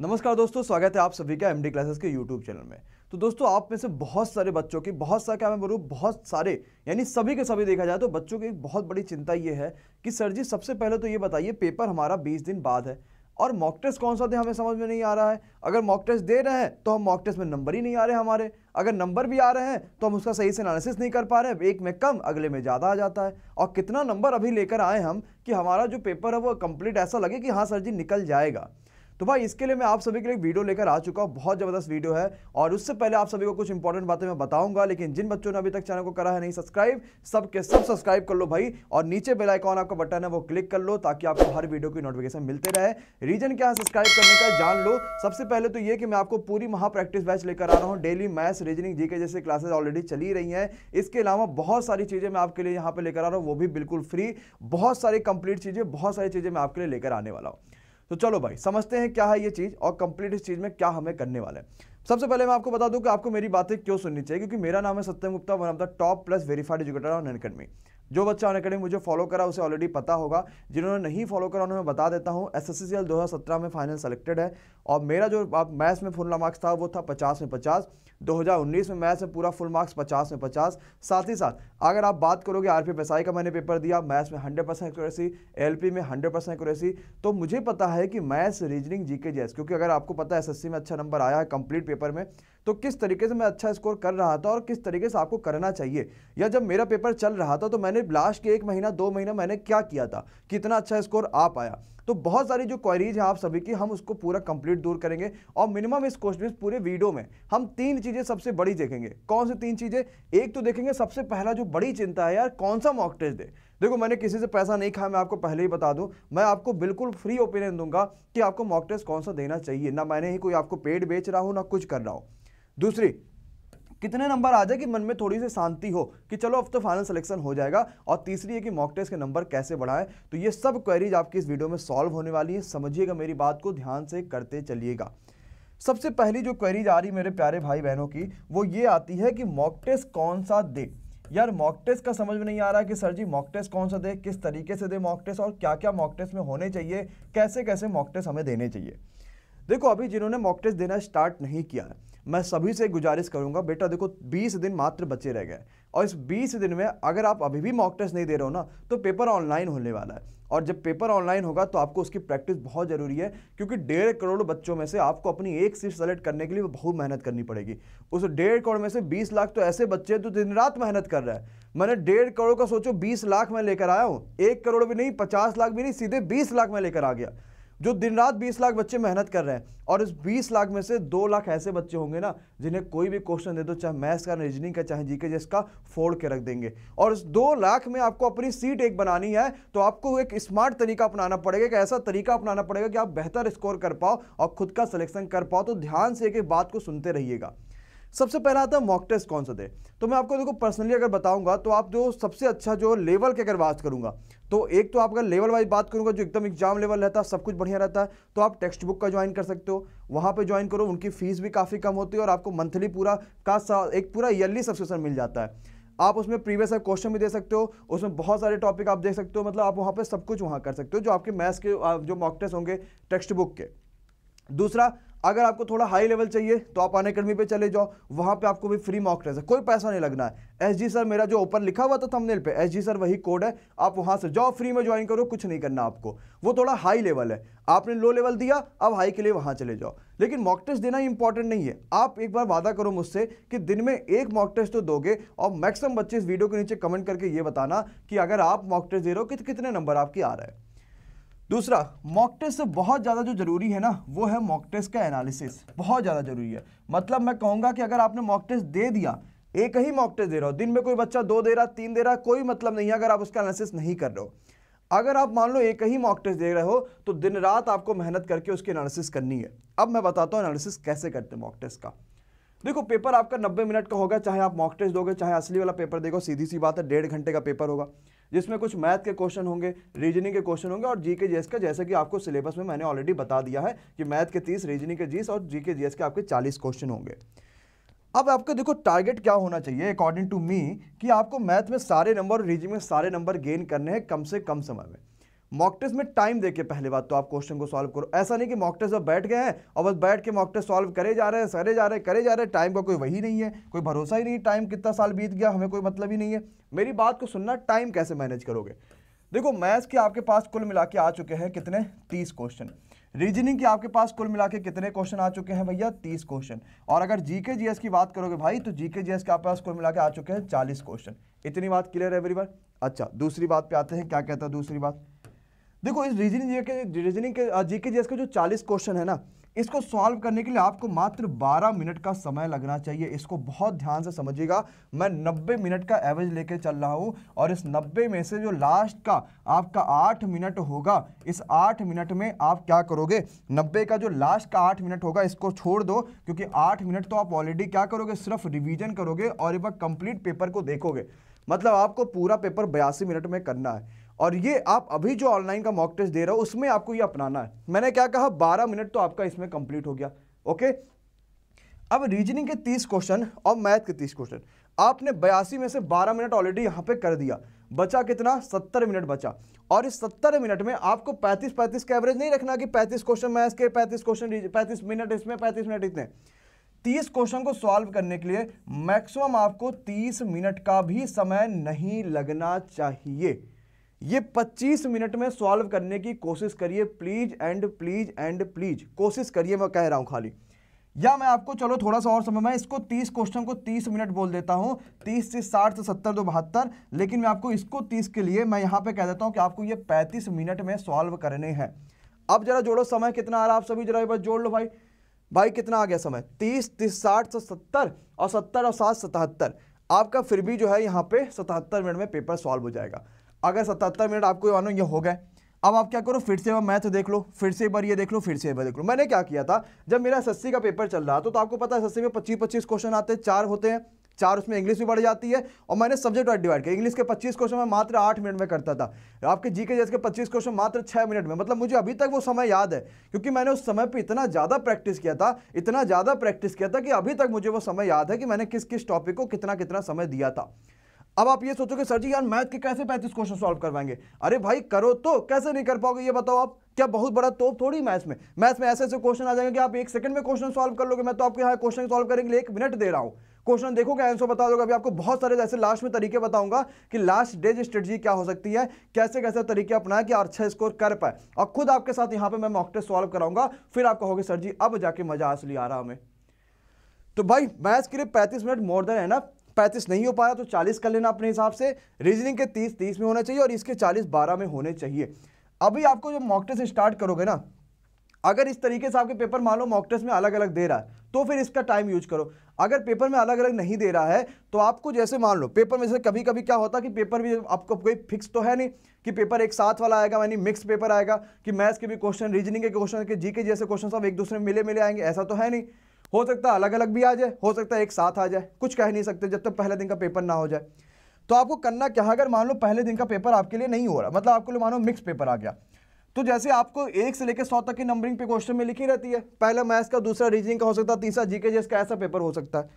नमस्कार दोस्तों स्वागत है आप सभी का एमडी क्लासेस के यूट्यूब चैनल में तो दोस्तों आप में से बहुत सारे बच्चों की बहुत सारे क्या मैं बोलूँ बहुत सारे यानी सभी के सभी देखा जाए तो बच्चों की एक बहुत बड़ी चिंता ये है कि सर जी सबसे पहले तो ये बताइए पेपर हमारा बीस दिन बाद है और मॉक टेस्ट कौन सा दे हमें समझ में नहीं आ रहा है अगर मॉक टेस्ट दे रहे हैं तो हम मॉक टेस्ट में नंबर ही नहीं आ रहे हमारे अगर नंबर भी आ रहे हैं तो हम उसका सही से एनालिसिस नहीं कर पा रहे हैं एक में कम अगले में ज़्यादा आ जाता है और कितना नंबर अभी लेकर आए हम कि हमारा जो पेपर है वो कंप्लीट ऐसा लगे कि हाँ सर जी निकल जाएगा तो भाई इसके लिए मैं आप सभी के लिए वीडियो लेकर आ चुका हूँ बहुत ज़बरदस्त वीडियो है और उससे पहले आप सभी को कुछ इंपॉर्टेंट बातें मैं बताऊंगा लेकिन जिन बच्चों ने अभी तक चैनल को करा है नहीं सब्सक्राइब सबके सब सब्सक्राइब कर लो भाई और नीचे बेलाइकॉन आपका बटन है वो क्लिक कर लो ताकि आपको हर वीडियो की नोटिफिकेशन मिलते रहे रीजन क्या है सब्सक्राइब करने का जान लो सबसे पहले तो ये कि मैं आपको पूरी महा प्रैक्टिस बैच लेकर आ रहा हूँ डेली मैथ्स रीजनिंग जी के जैसे क्लासेज ऑलरेडी चली रही हैं इसके अलावा बहुत सारी चीज़ें मैं आपके लिए यहाँ पर लेकर आ रहा हूँ वो भी बिल्कुल फ्री बहुत सारी कंप्लीट चीज़ें बहुत सारी चीज़ें मैं आपके लिए लेकर आने वाला हूँ तो चलो भाई समझते हैं क्या है ये चीज़ और कंप्लीट इस चीज़ में क्या हमें करने वाला है सबसे पहले मैं आपको बता दूं कि आपको मेरी बातें क्यों सुननी चाहिए क्योंकि मेरा नाम है Satyam Gupta one of the top plus verified educator on Unacademy जो बच्चा अन अकेडमी मुझे फॉलो करा उसे ऑलरेडी पता होगा जिन्होंने नहीं फॉलो करा उन्हें मैं बता देता हूँ एस एस सी एल दो हज़ार सत्रह में फाइनल सेलेक्टेड है और मेरा जो आप मैथ्स में फुल मार्क्स था वो था पचास में पचास दो हज़ार उन्नीस में मैथ्स में पूरा फुल मार्क्स पचास में पचास साथ ही साथ अगर आप बात करोगे आर पी आई का मैंने पेपर दिया मैथ्स में hundred percent accuracy L P में हंड्रेड परसेंट एक्यूरेसी तो मुझे पता है कि मैथ्स रीजनिंग जी के क्योंकि अगर आपको पता है एस एस सी में अच्छा नंबर आया है कंप्लीट पेपर में तो किस तरीके से मैं अच्छा स्कोर कर रहा था और किस तरीके से आपको करना चाहिए या जब मेरा पेपर चल रहा था तो मैंने लास्ट के एक महीना दो महीना मैंने क्या किया था कितना अच्छा स्कोर आ पाया तो बहुत सारी जो क्वारीज हैं आप सभी की हम उसको पूरा कंप्लीट दूर करेंगे और मिनिमम इस क्वेश्चन पूरे वीडियो में हम तीन चीज़ें सबसे बड़ी देखेंगे कौन सी तीन चीज़ें एक तो देखेंगे सबसे पहला जो बड़ी चिंता है यार कौन सा मॉक टेस्ट दे देखो मैंने किसी से पैसा नहीं खाया मैं आपको पहले ही बता दूं मैं आपको बिल्कुल फ्री ओपिनियन दूंगा कि आपको मॉक टेस्ट कौन सा देना चाहिए ना मैंने ही कोई आपको पेड बेच रहा हूँ ना कुछ कर रहा हूँ दूसरी कितने नंबर आ जाए कि मन में थोड़ी सी शांति हो कि चलो अब तो फाइनल सिलेक्शन हो जाएगा और तीसरी है कि मॉक टेस्ट के नंबर कैसे बढ़ाएं तो ये सब क्वेरीज आपकी इस वीडियो में सॉल्व होने वाली है समझिएगा मेरी बात को ध्यान से करते चलिएगा सबसे पहली जो क्वेरीज आ रही मेरे प्यारे भाई बहनों की वो ये आती है कि मॉक टेस्ट कौन सा दे यार मॉक टेस्ट का समझ में नहीं आ रहा कि सर जी मॉक टेस्ट कौन सा दे किस तरीके से दे मॉक टेस्ट और क्या क्या मॉक टेस्ट में होने चाहिए कैसे कैसे मॉक टेस्ट हमें देने चाहिए देखो अभी जिन्होंने मॉक टेस्ट देना स्टार्ट नहीं किया है मैं सभी से गुजारिश करूंगा बेटा देखो 20 दिन मात्र बचे रह गए और इस 20 दिन में अगर आप अभी भी मॉक टेस्ट नहीं दे रहे हो ना तो पेपर ऑनलाइन होने वाला है और जब पेपर ऑनलाइन होगा तो आपको उसकी प्रैक्टिस बहुत ज़रूरी है क्योंकि डेढ़ करोड़ बच्चों में से आपको अपनी एक सीट सेलेक्ट करने के लिए बहुत मेहनत करनी पड़ेगी उस डेढ़ करोड़ में से बीस लाख तो ऐसे बच्चे जो दिन रात मेहनत कर रहे हैं मैंने डेढ़ करोड़ का सोचो बीस लाख में लेकर आया हूँ एक करोड़ भी नहीं पचास लाख भी नहीं सीधे बीस लाख में लेकर आ गया जो दिन रात 20 लाख बच्चे मेहनत कर रहे हैं और इस 20 लाख में से 2 लाख ऐसे बच्चे होंगे ना जिन्हें कोई भी क्वेश्चन दे दो चाहे मैथ्स का रीजनिंग का चाहे जीके जिसका फोड़ के रख देंगे और इस 2 लाख में आपको अपनी सीट एक बनानी है तो आपको एक स्मार्ट तरीका अपनाना पड़ेगा एक ऐसा तरीका अपनाना पड़ेगा कि आप बेहतर स्कोर कर पाओ और खुद का सिलेक्शन कर पाओ तो ध्यान से एक बात को सुनते रहिएगा सबसे पहला आता है मॉक टेस्ट कौन सा दे तो मैं आपको देखो पर्सनली अगर बताऊंगा तो आप जो सबसे अच्छा जो लेवल की अगर बात करूंगा तो एक तो आप अगर लेवल वाइज बात करूंगा जो एकदम एग्जाम लेवल रहता है सब कुछ बढ़िया रहता है तो आप टेक्स्ट बुक का ज्वाइन कर सकते हो वहाँ पे ज्वाइन करो उनकी फ़ीस भी काफ़ी कम होती है और आपको मंथली पूरा का एक पूरा ईयरली सब्सक्रिप्शन मिल जाता है आप उसमें प्रीवियस ईयर क्वेश्चन भी दे सकते हो उसमें बहुत सारे टॉपिक आप देख सकते हो मतलब आप वहाँ पर सब कुछ वहाँ कर सकते हो जो आपके मैथ्स के जो मॉक टेस्ट होंगे टेक्स्ट बुक के दूसरा अगर आपको थोड़ा हाई लेवल चाहिए तो आप अन अकेडमी पे चले जाओ वहाँ पे आपको भी फ्री मॉक टेस्ट है कोई पैसा नहीं लगना है एस जी सर मेरा जो ऊपर लिखा हुआ था थंबनेल पे एस जी सर वही कोड है आप वहाँ से जाओ फ्री में ज्वाइन करो कुछ नहीं करना आपको वो थोड़ा हाई लेवल है आपने लो लेवल दिया अब हाई के लिए वहाँ चले जाओ लेकिन मॉक टेस्ट देना इंपॉर्टेंट नहीं है आप एक बार वादा करो मुझसे कि दिन में एक मॉक टेस्ट तो दोगे और मैक्सिमम बच्चे इस वीडियो के नीचे कमेंट करके ये बताना कि अगर आप मॉक टेस्ट दे रहे हो कि कितने नंबर आपके आ रहा है दूसरा मॉक टेस्ट से बहुत ज़्यादा जो जरूरी है ना वो है मॉक टेस्ट का एनालिसिस बहुत ज़्यादा जरूरी है मतलब मैं कहूँगा कि अगर आपने मॉक टेस्ट दे दिया एक ही मॉक टेस्ट दे रहा हो दिन में कोई बच्चा दो दे रहा तीन दे रहा कोई मतलब नहीं है अगर आप उसका एनालिसिस नहीं कर रहे हो अगर आप मान लो एक ही मॉक टेस्ट दे रहे हो तो दिन रात आपको मेहनत करके उसकी एनालिसिस करनी है अब मैं बताता हूँ एनालिसिस कैसे करते हैं मॉक टेस्ट का देखो पेपर आपका 90 मिनट का होगा चाहे आप मॉक टेस्ट दोगे चाहे असली वाला पेपर देखो सीधी सी बात है डेढ़ घंटे का पेपर होगा जिसमें कुछ मैथ के क्वेश्चन होंगे रीजनिंग के क्वेश्चन होंगे और जी के जी का जैसे कि आपको सिलेबस में मैंने ऑलरेडी बता दिया है कि मैथ के तीस रीजनिंग के जीस और जी के के आपके चालीस क्वेश्चन होंगे अब आपको देखो टारगेट क्या होना चाहिए अकॉर्डिंग टू मी कि आपको मैथ में सारे नंबर और रीजनिंग में सारे नंबर गेन करने हैं कम से कम समय में मॉक टेस्ट में टाइम देके पहले बात तो आप क्वेश्चन को सॉल्व करो ऐसा नहीं कि मॉक टेस्ट अब बैठ गए हैं और बस बैठ के मॉक टेस्ट सॉल्व करे जा रहे हैं सरे जा रहे हैं करे जा रहे हैं टाइम का कोई वही नहीं है कोई भरोसा ही नहीं टाइम कितना साल बीत गया हमें कोई मतलब ही नहीं है मेरी बात को सुनना टाइम कैसे मैनेज करोगे देखो मैथ्स के आपके पास कुल मिला के आ चुके हैं कितने तीस क्वेश्चन रीजनिंग के आपके पास कुल मिला के कितने क्वेश्चन आ चुके हैं भैया तीस क्वेश्चन और अगर जीके जीएस की बात करोगे भाई तो जीके जीएस के आपके पास कुल मिला के आ चुके हैं चालीस क्वेश्चन इतनी बात क्लियर है एवरीवन अच्छा दूसरी बात पे आते हैं क्या कहता है दूसरी बात देखो इस रीजनिंग के रीजनिंग के जी के जी का जो चालीस क्वेश्चन है ना इसको सॉल्व करने के लिए आपको मात्र 12 मिनट का समय लगना चाहिए इसको बहुत ध्यान से समझिएगा मैं 90 मिनट का एवरेज लेके चल रहा हूँ और इस 90 में से जो लास्ट का आपका 8 मिनट होगा इस 8 मिनट में आप क्या करोगे 90 का जो लास्ट का 8 मिनट होगा इसको छोड़ दो क्योंकि 8 मिनट तो आप ऑलरेडी क्या करोगे सिर्फ रिविजन करोगे और एक बार कंप्लीट पेपर को देखोगे मतलब आपको पूरा पेपर बयासी मिनट में करना है और ये आप अभी जो ऑनलाइन का मॉक टेस्ट दे रहे हो उसमें आपको ये अपनाना है मैंने क्या कहा बारह मिनट तो आपका इसमें कंप्लीट हो गया ओके अब रीजनिंग के तीस क्वेश्चन और मैथ के तीस क्वेश्चन आपने बयासी में से बारह मिनट ऑलरेडी यहाँ पे कर दिया बचा कितना सत्तर मिनट बचा और इस सत्तर मिनट में आपको पैंतीस पैंतीस का एवरेज नहीं रखना कि पैंतीस क्वेश्चन मैथ्स के पैंतीस क्वेश्चन पैंतीस मिनट इसमें पैंतीस मिनट इतने तीस क्वेश्चन को सॉल्व करने के लिए मैक्सिमम आपको तीस मिनट का भी समय नहीं लगना चाहिए ये 25 मिनट में सॉल्व करने की कोशिश करिए please and please and please कोशिश करिए मैं कह रहा हूँ खाली या मैं आपको चलो थोड़ा सा और समय मैं इसको 30 क्वेश्चन को 30 मिनट बोल देता हूँ 30 से 60 से 70 दो बहत्तर लेकिन मैं आपको इसको 30 के लिए मैं यहाँ पे कह देता हूँ कि आपको ये 35 मिनट में सॉल्व करने हैं अब जरा जोड़ो समय कितना आ रहा है आप सभी जरा एक बार जोड़ लो भाई भाई कितना आ गया समय तीस तीस साठ से सत्तर और सत्तर और सात सतहत्तर आपका फिर भी जो है यहाँ पे सतहत्तर मिनट में पेपर सॉल्व हो जाएगा अगर सतहत्तर मिनट आपको मानो ये हो गए अब आप क्या करो फिर से मैथ देख लो फिर से एक बार ये देख लो फिर से एक बार देख लो मैंने क्या किया था जब मेरा एस का पेपर चल रहा था तो आपको पता है एस में पच्चीस पच्चीस क्वेश्चन आते हैं चार होते हैं चार उसमें इंग्लिश भी बढ़ जाती है और मैंने सब्जेक्ट वाइज डिवाइड किया इंग्लिश के 25 क्वेश्चन मैं मात्र आठ मिनट में करता था आपके जी के जैसे के पच्चीस क्वेश्चन मात्र छः मिनट में मतलब मुझे अभी तक वो समय याद है क्योंकि मैंने उस समय पे इतना ज़्यादा प्रैक्टिस किया था इतना ज़्यादा प्रैक्टिस किया था कि अभी तक मुझे वो समय याद है कि मैंने किस किस टॉपिक को कितना कितना समय दिया था अब आप ये सोचोगे सर जी यार मैथ के कैसे पैंतीस क्वेश्चन सॉल्व करवाएंगे अरे भाई करो तो कैसे नहीं कर पाओगे ये बताओ आप क्या बहुत बड़ा तोप थोड़ी मैथ्स में मैथ्स में ऐसे ऐसे क्वेश्चन आ जाएंगे कि आप एक सेकंड में क्वेश्चन सॉल्व कर लोगे मैं तो आपके यहाँ क्वेश्चन सॉल्व करेंगे एक मिनट दे रहा हूँ क्वेश्चन देखोगे आंसर बता दोगे अभी आपको बहुत सारे जैसे लास्ट में तरीके बताऊंगा कि लास्ट डेज स्ट्रेटजी क्या हो सकती है कैसे कैसे तरीके अपनाया कि अच्छा स्कोर कर पाए और खुद आपके साथ यहाँ पर मैं मॉक टेस्ट सॉल्व कराऊंगा फिर आप कहोगे सर जी अब जाके मजा असली आ रहा हमें तो भाई मैथ्स के लिए पैंतीस मिनट मोर देन है ना पैंतीस नहीं हो पाया तो चालीस कर लेना अपने हिसाब से रीजनिंग के तीस तीस में होना चाहिए और इसके चालीस बारह में होने चाहिए अभी आपको जब मॉक टेस्ट स्टार्ट करोगे ना अगर इस तरीके से आपके पेपर मान लो मॉक टेस्ट में अलग अलग दे रहा है तो फिर इसका टाइम यूज करो अगर पेपर में अलग अलग नहीं दे रहा है तो आपको जैसे मान लो पेपर में जैसे कभी कभी क्या होता है कि पेपर भी आपको कोई फिक्स तो है नहीं कि पेपर एक साथ वाला आएगा यानी मिक्स पेपर आएगा कि मैथ्स के भी क्वेश्चन रीजनिंग के क्वेश्चन के जी के जैसे क्वेश्चन सब एक दूसरे में मिले मिले आएंगे ऐसा तो है नहीं हो सकता है अलग अलग भी आ जाए हो सकता है एक साथ आ जाए कुछ कह नहीं सकते जब तक तो पहले दिन का पेपर ना हो जाए तो आपको करना क्या अगर मान लो पहले दिन का पेपर आपके लिए नहीं हो रहा मतलब आपके लिए मानो मिक्स पेपर आ गया तो जैसे आपको एक से लेकर सौ तक की नंबरिंग पे क्वेश्चन में लिखी रहती है पहला मैथ्स का दूसरा रीजनिंग का हो सकता है तीसरा जीके जैस का ऐसा पेपर हो सकता है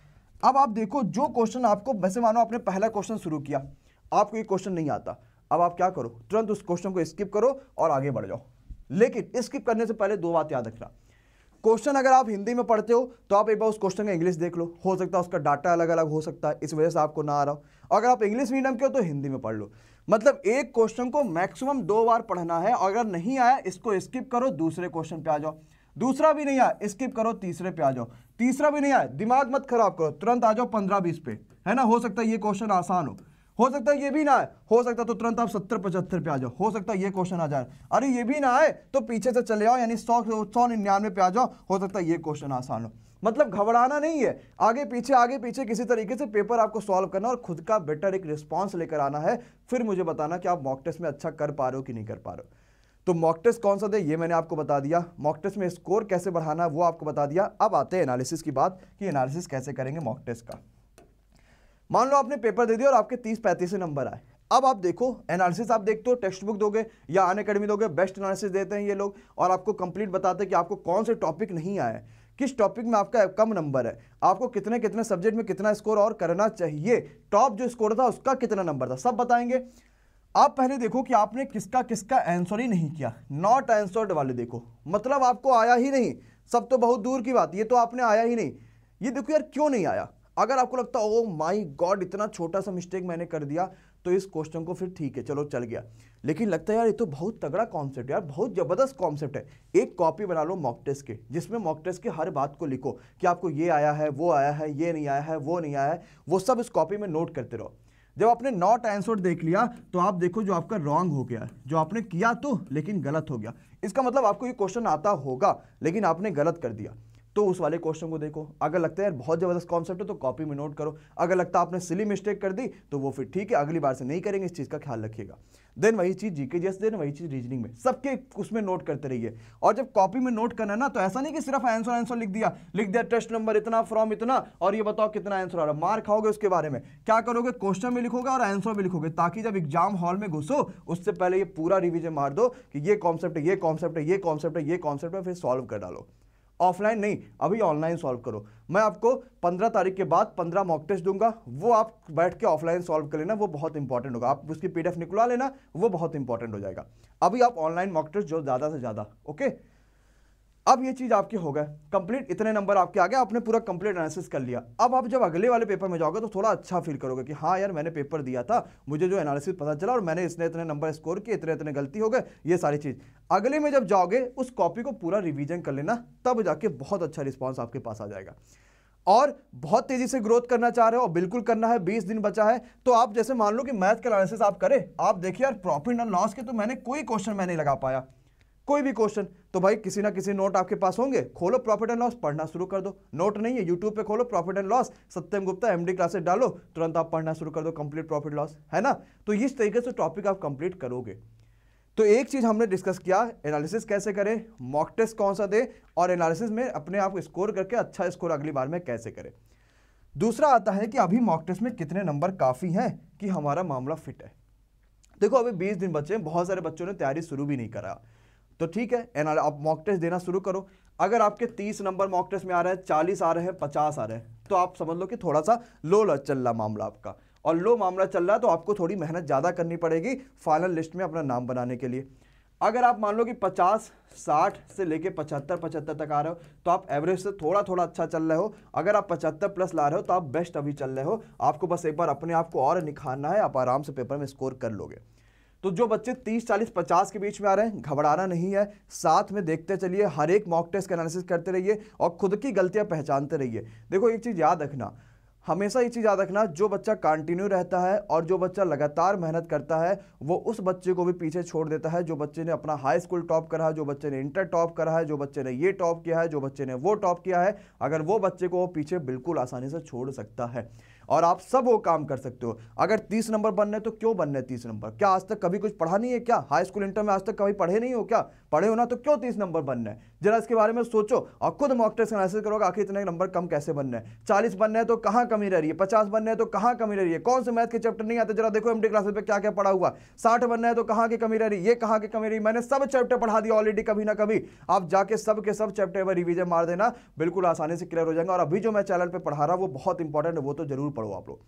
अब आप देखो जो क्वेश्चन आपको वैसे मानो आपने पहला क्वेश्चन शुरू किया आपको ये क्वेश्चन नहीं आता अब आप क्या करो तुरंत उस क्वेश्चन को स्किप करो और आगे बढ़ जाओ लेकिन स्किप करने से पहले दो बात याद रखना क्वेश्चन अगर आप हिंदी में पढ़ते हो तो आप एक बार उस क्वेश्चन का इंग्लिश देख लो हो सकता है उसका डाटा अलग अलग हो सकता है इस वजह से आपको ना आ रहा हो अगर आप इंग्लिश मीडियम के हो तो हिंदी में पढ़ लो मतलब एक क्वेश्चन को मैक्सिमम दो बार पढ़ना है अगर नहीं आया इसको स्किप करो दूसरे क्वेश्चन पे आ जाओ दूसरा भी नहीं आया स्किप करो तीसरे पे आ जाओ तीसरा भी नहीं आया दिमाग मत खराब करो तुरंत आ जाओ पंद्रह बीस पे है ना हो सकता है ये क्वेश्चन आसान हो हो सकता है ये भी ना आए हो सकता है तो तुरंत आप सत्तर पचहत्तर पे आ जाओ हो सकता है ये क्वेश्चन आ जाए अरे ये भी ना आए तो पीछे से चले जाओ यानी सौ सौ निन्यानवे पे आ जाओ हो सकता है ये क्वेश्चन आसान हो मतलब घबराना नहीं है आगे पीछे आगे पीछे किसी तरीके से पेपर आपको सॉल्व करना और खुद का बेटर एक रिस्पॉन्स लेकर आना है फिर मुझे बताना कि आप मॉक टेस्ट में अच्छा कर पा रहे हो कि नहीं कर पा रहे हो तो मॉक टेस्ट कौन सा दे ये मैंने आपको बता दिया मॉक टेस्ट में स्कोर कैसे बढ़ाना है वो आपको बता दिया अब आते हैं एनालिसिस की बात कि एनालिसिस कैसे करेंगे मॉक टेस्ट का मान लो आपने पेपर दे दिया और आपके तीस पैंतीस नंबर आए अब आप देखो एनालिसिस आप देखते हो टेक्स्ट बुक दोगे या अन अकेडमी दोगे बेस्ट एनालिसिस देते हैं ये लोग और आपको कंप्लीट बताते हैं कि आपको कौन से टॉपिक नहीं आए किस टॉपिक में आपका कम नंबर है आपको कितने कितने सब्जेक्ट में कितना स्कोर और करना चाहिए टॉप जो स्कोर था उसका कितना नंबर था सब बताएंगे आप पहले देखो कि आपने किसका किसका आंसर ही नहीं किया नॉट आंसर्ड वाले देखो मतलब आपको आया ही नहीं सब तो बहुत दूर की बात ये तो आपने आया ही नहीं ये देखो यार क्यों नहीं आया अगर आपको लगता हो माई गॉड इतना छोटा सा मिस्टेक मैंने कर दिया तो इस क्वेश्चन को फिर ठीक है चलो चल गया लेकिन लगता है यार ये तो बहुत तगड़ा कॉन्सेप्ट है यार बहुत ज़बरदस्त कॉन्सेप्ट है एक कॉपी बना लो मॉक टेस्ट के जिसमें मॉक टेस्ट के हर बात को लिखो कि आपको ये आया है वो आया है ये नहीं आया है वो नहीं आया है वो सब इस कॉपी में नोट करते रहो जब आपने नॉट आंसर देख लिया तो आप देखो जो आपका रॉन्ग हो गया जो आपने किया तो लेकिन गलत हो गया इसका मतलब आपको ये क्वेश्चन आता होगा लेकिन आपने गलत कर दिया तो उस वाले क्वेश्चन को देखो अगर लगता है यार बहुत ज़बरदस्त कॉन्सेप्ट है तो कॉपी में नोट करो अगर लगता है आपने सिली मिस्टेक कर दी तो वो फिर ठीक है अगली बार से नहीं करेंगे इस चीज़ का ख्याल रखिएगा देन वही चीज़ जीके जैसे देन वही चीज़ रीजनिंग में सबके उसमें नोट करते रहिए और जब कॉपी में नोट करना है ना तो ऐसा नहीं कि सिर्फ आंसर आंसर लिख दिया लिख दिया टेस्ट नंबर इतना फ्रॉम इतना और ये बताओ कितना आंसर आ रहा है मार खाओगे उसके बारे में क्या करोगे क्वेश्चन में लिखोगे और आंसर भी लिखोगे ताकि जब एग्जाम हॉल में घुसो उससे पहले ये पूरा रिविजन मार दो कि ये कॉन्सेप्ट है ये कॉन्सेप्ट है ये कॉन्सेप्ट है ये कॉन्सेप्ट है फिर सॉल्व कर डालो ऑफलाइन नहीं अभी ऑनलाइन सॉल्व करो मैं आपको 15 तारीख के बाद 15 मॉक टेस्ट दूंगा वो आप बैठ के ऑफलाइन सॉल्व कर लेना वो बहुत इंपॉर्टेंट होगा आप उसकी पीडीएफ निकलवा लेना वो बहुत इंपॉर्टेंट हो जाएगा अभी आप ऑनलाइन मॉक टेस्ट जो ज़्यादा से ज़्यादा ओके अब ये चीज़ आपके हो गए कंप्लीट इतने नंबर आपके आ गए आपने पूरा कंप्लीट एनालिसिस कर लिया अब आप जब अगले वाले पेपर में जाओगे तो थोड़ा अच्छा फील करोगे कि हाँ यार मैंने पेपर दिया था मुझे जो एनालिसिस पता चला और मैंने इसने इतने नंबर स्कोर किए इतने इतने गलती हो गए ये सारी चीज़ अगले में जब जाओगे उस कॉपी को पूरा रिविजन कर लेना तब जाके बहुत अच्छा रिस्पॉन्स आपके पास आ जाएगा और बहुत तेजी से ग्रोथ करना चाह रहे हो और बिल्कुल करना है 20 दिन बचा है तो आप जैसे मान लो कि मैथ का एनालिसिस आप करें आप देखिए यार प्रॉफिट एंड लॉस के तो मैंने कोई क्वेश्चन मैं नहीं लगा पाया कोई भी क्वेश्चन तो भाई किसी ना किसी नोट आपके पास होंगे खोलो प्रॉफिट एंड लॉस पढ़ना शुरू कर दो नोट नहीं है यूट्यूब पे खोलो profit and loss Satyam Gupta MD classes डालो तुरंत आप पढ़ना शुरू कर दो कंप्लीट प्रॉफिट लॉस है ना तो इस तरीके से टॉपिक आप कंप्लीट करोगे तो एक चीज़ हमने डिस्कस किया एनालिसिस कैसे करें मॉक टेस्ट कौन सा दे और एनालिसिस में अपने आप को स्कोर करके अच्छा स्कोर अगली बार में कैसे करें दूसरा आता है कि अभी मॉक टेस्ट में कितने नंबर काफ़ी हैं कि हमारा मामला फिट है देखो अभी 20 दिन बचे हैं बहुत सारे बच्चों ने तैयारी शुरू भी नहीं करा तो ठीक है एन आप मॉक टेस्ट देना शुरू करो अगर आपके तीस नंबर मॉक टेस्ट में आ रहे हैं चालीस आ रहे हैं पचास आ रहे हैं तो आप समझ लो कि थोड़ा सा लो चल रहा मामला आपका और लो मामला चल रहा है तो आपको थोड़ी मेहनत ज़्यादा करनी पड़ेगी फाइनल लिस्ट में अपना नाम बनाने के लिए अगर आप मान लो कि 50, 60 से लेके 75, 75 तक आ रहे हो तो आप एवरेज से थोड़ा थोड़ा अच्छा चल रहे हो अगर आप 75 प्लस ला रहे हो तो आप बेस्ट अभी चल रहे हो आपको बस एक बार अपने आप को और निखारना है आप आराम से पेपर में स्कोर कर लोगे तो जो बच्चे 30, 40, 50 के बीच में आ रहे हैं घबराना नहीं है साथ में देखते चलिए हर एक मॉक टेस्ट का एनालिसिस करते रहिए और खुद की गलतियां पहचानते रहिए देखो एक चीज़ याद रखना हमेशा ये चीज़ याद रखना जो बच्चा कंटिन्यू रहता है और जो बच्चा लगातार मेहनत करता है वो उस बच्चे को भी पीछे छोड़ देता है जो बच्चे ने अपना हाई स्कूल टॉप करा है जो बच्चे ने इंटर टॉप करा है जो बच्चे ने ये टॉप किया है जो बच्चे ने वो टॉप किया है अगर वो बच्चे को वो पीछे बिल्कुल आसानी से छोड़ सकता है और आप सब वो काम कर सकते हो अगर तीस नंबर बनने तो क्यों बनने तीस नंबर क्या आज तक कभी कुछ पढ़ा नहीं है क्या हाई स्कूल इंटर में आज तक कभी पढ़े नहीं हो क्या पढ़े हो ना तो क्यों तीस नंबर बनना है जरा इसके बारे में सोचो और खुद मॉक टेस्ट एनालिसिस करोगे आखिर इतने नंबर कम कैसे बनना है चालीस बनना है तो कहाँ कमी रह रही है पचास बनना है तो कहाँ कमी रह रही है कौन से मैथ के चैप्टर नहीं आते जरा देखो एम क्लासेस पर क्या क्या पढ़ा हुआ साठ बनना है तो कहाँ की कमी रह रही ये कहाँ की कमी रही मैंने सब चैप्टर पढ़ा दिया ऑलरेडी कभी ना कभी आप जाके सब के सब चैप्टर पर रिविजन मार देना बिल्कुल आसानी से क्लियर हो जाएंगे और अभी जो मैं चैनल पर पढ़ा रहा वो बहुत इंपॉर्टेंट है वो तो जरूर पढ़ो आप लोग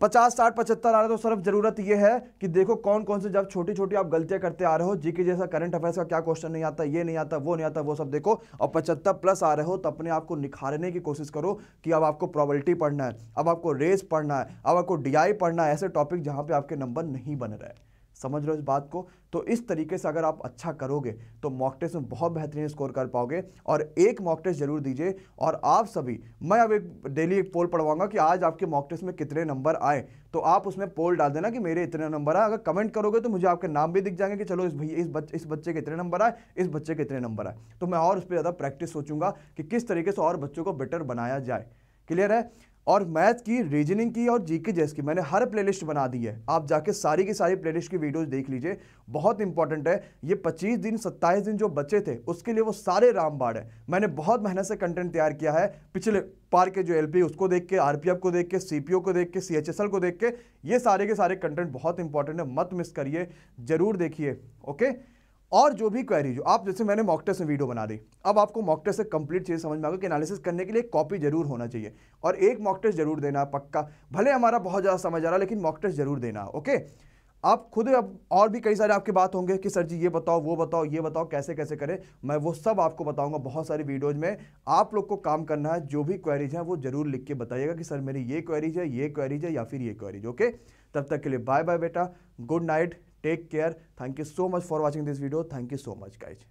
पचास साठ पचहत्तर आ रहे तो सिर्फ जरूरत यह है कि देखो कौन कौन से जब छोटी छोटी आप गलतियां करते आ रहे हो जीके जैसा करंट अफेयर्स का क्या क्वेश्चन नहीं आता ये नहीं आता वो नहीं आता वो सब देखो और पचहत्तर प्लस आ रहे हो तो अपने आप को निखारने की कोशिश करो कि अब आपको प्रॉबलिटी पढ़ना है अब आपको रेस पढ़ना है अब आपको डी पढ़ना है ऐसे टॉपिक जहाँ पर आपके नंबर नहीं बन रहे समझ लो इस बात को तो इस तरीके से अगर आप अच्छा करोगे तो मॉक टेस्ट में बहुत बेहतरीन स्कोर कर पाओगे और एक मॉक टेस्ट जरूर दीजिए और आप सभी मैं अब एक डेली एक पोल पढ़वाऊंगा कि आज आपके मॉक टेस्ट में कितने नंबर आए तो आप उसमें पोल डाल देना कि मेरे इतने नंबर आए अगर कमेंट करोगे तो मुझे आपके नाम भी दिख जाएंगे कि चलो इस भैया इस बच्चे इस बच्चे के इतने नंबर आए इस बच्चे के इतने नंबर आए तो मैं और उस पर ज़्यादा प्रैक्टिस सोचूंगा कि किस तरीके से और बच्चों को बेटर बनाया जाए क्लियर है और मैथ की रीजनिंग की और जीके जैस की मैंने हर प्लेलिस्ट बना दी है आप जाके सारी की सारी प्लेलिस्ट की वीडियोस देख लीजिए बहुत इंपॉर्टेंट है ये 25 दिन 27 दिन जो बच्चे थे उसके लिए वो सारे रामबाड़ है मैंने बहुत मेहनत से कंटेंट तैयार किया है पिछले पार के जो एल उसको देख के आर को देख के सी को देख के सी को देख के ये सारे के सारे कंटेंट बहुत इंपॉर्टेंट है मत मिस करिए ज़रूर देखिए ओके और जो भी क्वेरीज हो आप जैसे मैंने मॉक टेस्ट में वीडियो बना दी अब आपको मॉक टेस्ट से कंप्लीट चीज़ समझ में आ कि एनालिसिस करने के लिए कॉपी जरूर होना चाहिए और एक मॉक टेस्ट जरूर देना पक्का भले हमारा बहुत ज़्यादा समझ आ रहा है लेकिन मॉक टेस्ट जरूर देना ओके आप खुद अब और भी कई सारे आपके बात होंगे कि सर जी ये बताओ वो बताओ ये बताओ कैसे कैसे करें मैं वो सब आपको बताऊंगा बहुत सारी वीडियोज में आप लोग को काम करना है जो भी क्वेरीज हैं वो जरूर लिख के बताइएगा कि सर मेरी ये क्वेरीज है ये क्वेरीज है या फिर ये क्वेरीज ओके तब तक के लिए बाय बाय बेटा good night Take care. Thank you so much for watching this video. Thank you so much guys.